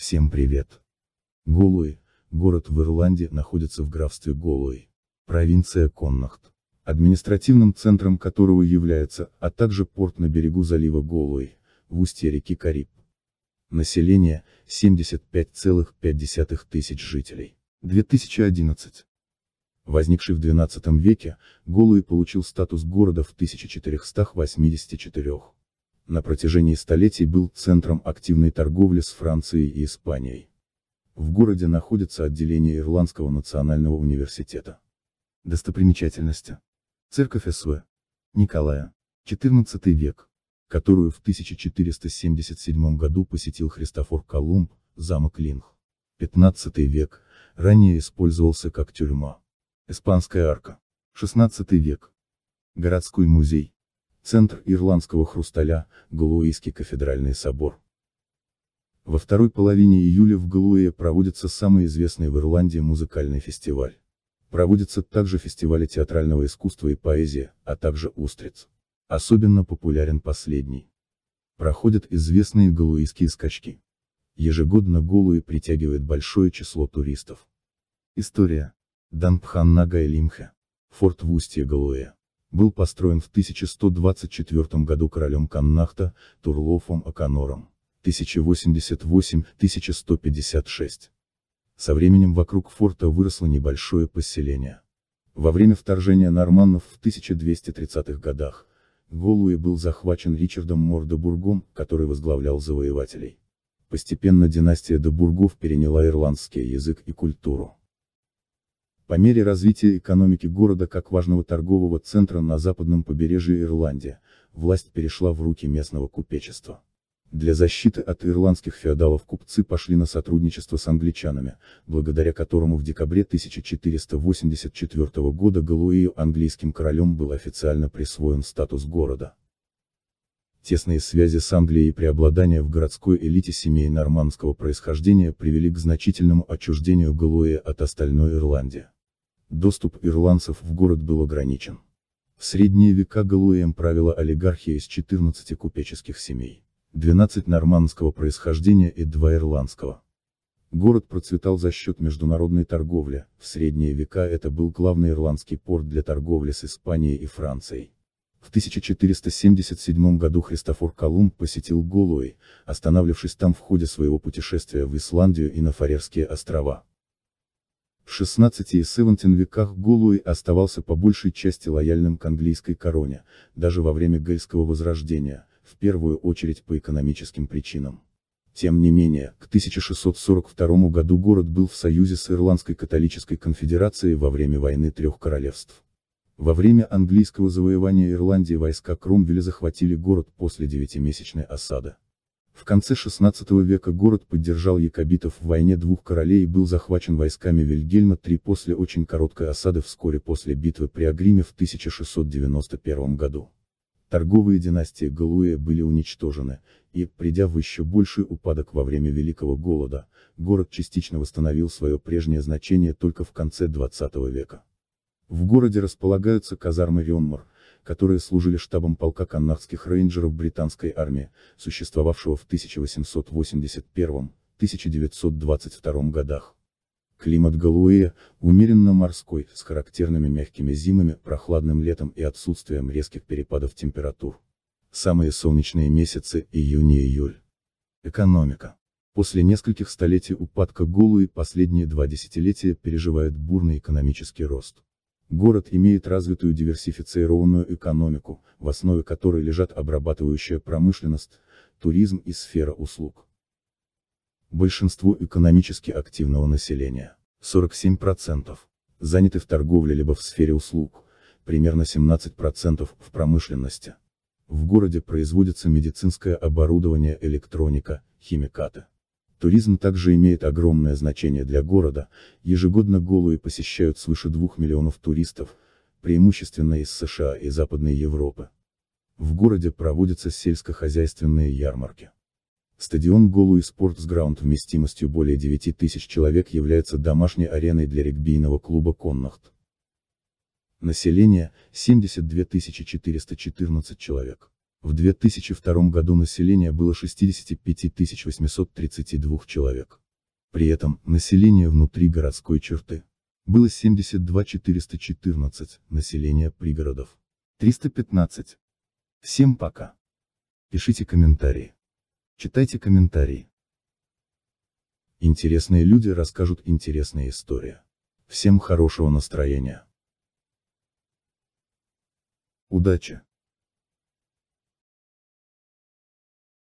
Всем привет! Голуи, город в Ирландии, находится в графстве Голуи, провинция Коннахт, административным центром которого является, а также порт на берегу залива Голуи, в устье реки Кариб. Население, 75,5 тысяч жителей. 2011. Возникший в XII веке, Голуи получил статус города в 1484 на протяжении столетий был центром активной торговли с Францией и Испанией. В городе находится отделение Ирландского национального университета. Достопримечательности. Церковь СВ. Николая. XIV век. Которую в 1477 году посетил Христофор Колумб, замок Линх. (15 век. Ранее использовался как тюрьма. Испанская арка. (16 век. Городской музей центр ирландского хрусталя, Галуэйский кафедральный собор. Во второй половине июля в Галуэе проводится самый известный в Ирландии музыкальный фестиваль. Проводятся также фестивали театрального искусства и поэзии, а также устриц. Особенно популярен последний. Проходят известные галуэйские скачки. Ежегодно Голуи притягивает большое число туристов. История. Данпхан Нага и Форт в устье Галуэя был построен в 1124 году королем Каннахта, Турлофом Аканором. 1088-1156. Со временем вокруг форта выросло небольшое поселение. Во время вторжения норманнов в 1230-х годах, Голуи был захвачен Ричардом Мордебургом, который возглавлял завоевателей. Постепенно династия Добургов переняла ирландский язык и культуру. По мере развития экономики города как важного торгового центра на западном побережье Ирландии, власть перешла в руки местного купечества. Для защиты от ирландских феодалов купцы пошли на сотрудничество с англичанами, благодаря которому в декабре 1484 года Галуэю английским королем был официально присвоен статус города. Тесные связи с Англией и преобладание в городской элите семей нормандского происхождения привели к значительному отчуждению Галуэя от остальной Ирландии. Доступ ирландцев в город был ограничен. В средние века Галуэем правила олигархия из 14 купеческих семей, 12 нормандского происхождения и 2 ирландского. Город процветал за счет международной торговли, в средние века это был главный ирландский порт для торговли с Испанией и Францией. В 1477 году Христофор Колумб посетил Голуэй, останавлившись там в ходе своего путешествия в Исландию и на Фарерские острова. В 16 и 17 веках Голуэй оставался по большей части лояльным к английской короне, даже во время гельского возрождения, в первую очередь по экономическим причинам. Тем не менее, к 1642 году город был в союзе с Ирландской католической конфедерацией во время войны трех королевств. Во время английского завоевания Ирландии войска Кромвеля захватили город после девятимесячной осады. В конце XVI века город поддержал якобитов в войне двух королей и был захвачен войсками Вильгельма III после очень короткой осады вскоре после битвы при Агриме в 1691 году. Торговые династии Галуэ были уничтожены, и, придя в еще больший упадок во время Великого Голода, город частично восстановил свое прежнее значение только в конце XX века. В городе располагаются казармы Ренмар, которые служили штабом полка каннахских рейнджеров британской армии, существовавшего в 1881-1922 годах. Климат Галуэя, умеренно морской, с характерными мягкими зимами, прохладным летом и отсутствием резких перепадов температур. Самые солнечные месяцы – июнь и июль. Экономика. После нескольких столетий упадка Гулуи последние два десятилетия переживает бурный экономический рост. Город имеет развитую диверсифицированную экономику, в основе которой лежат обрабатывающая промышленность, туризм и сфера услуг. Большинство экономически активного населения, 47%, заняты в торговле либо в сфере услуг, примерно 17% в промышленности. В городе производится медицинское оборудование, электроника, химикаты. Туризм также имеет огромное значение для города, ежегодно Голуи посещают свыше 2 миллионов туристов, преимущественно из США и Западной Европы. В городе проводятся сельскохозяйственные ярмарки. Стадион Голуи Спортсграунд вместимостью более 9 тысяч человек является домашней ареной для регбийного клуба Коннахт. Население – 72 414 человек. В 2002 году население было 65 832 человек. При этом, население внутри городской черты было 72 414, население пригородов 315. Всем пока. Пишите комментарии. Читайте комментарии. Интересные люди расскажут интересные истории. Всем хорошего настроения. Удачи!